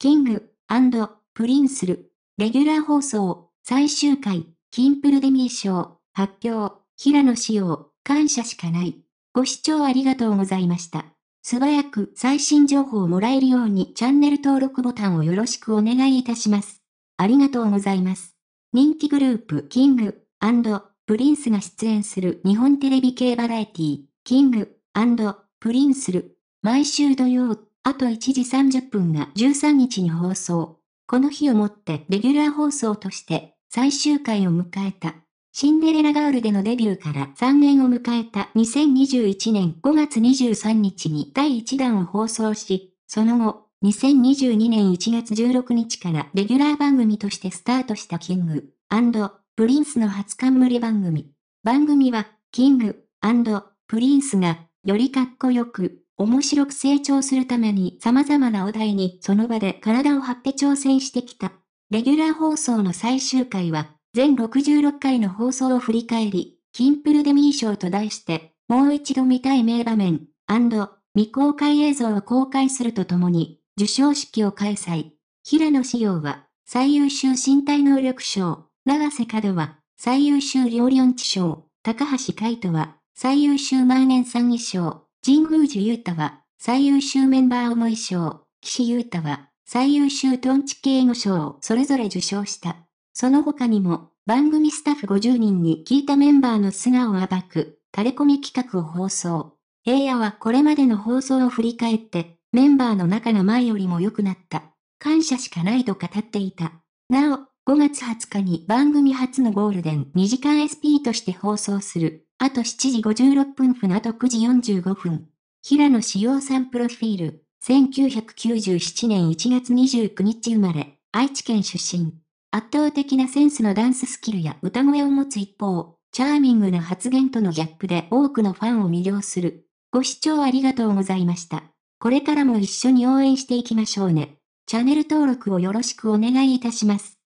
キング、プリンスル、レギュラー放送、最終回、キンプルデミー賞、発表、平野仕様、感謝しかない。ご視聴ありがとうございました。素早く最新情報をもらえるようにチャンネル登録ボタンをよろしくお願いいたします。ありがとうございます。人気グループ、キング、プリンスが出演する日本テレビ系バラエティ、キング、プリンスル、毎週土曜あと1時30分が13日に放送。この日をもってレギュラー放送として最終回を迎えた。シンデレラガールでのデビューから3年を迎えた2021年5月23日に第1弾を放送し、その後、2022年1月16日からレギュラー番組としてスタートしたキングプリンスの初冠番組。番組は、キングプリンスがよりかっこよく、面白く成長するために様々なお題にその場で体を張って挑戦してきた。レギュラー放送の最終回は、全66回の放送を振り返り、キンプルデミー賞と題して、もう一度見たい名場面未公開映像を公開するとともに、受賞式を開催。平野志陽は、最優秀身体能力賞、長瀬角は、最優秀料理音痴賞、高橋海人は、最優秀万年三位賞、神宮寺優太は最優秀メンバー思い賞、岸優太は最優秀トンチ系の賞をそれぞれ受賞した。その他にも番組スタッフ50人に聞いたメンバーの素顔を暴く、タレコミ企画を放送。平野はこれまでの放送を振り返って、メンバーの中が前よりも良くなった。感謝しかないと語っていた。なお、5月20日に番組初のゴールデン2時間 SP として放送する。あと7時56分分あと9時45分。平野志陽さんプロフィール。1997年1月29日生まれ、愛知県出身。圧倒的なセンスのダンススキルや歌声を持つ一方、チャーミングな発言とのギャップで多くのファンを魅了する。ご視聴ありがとうございました。これからも一緒に応援していきましょうね。チャンネル登録をよろしくお願いいたします。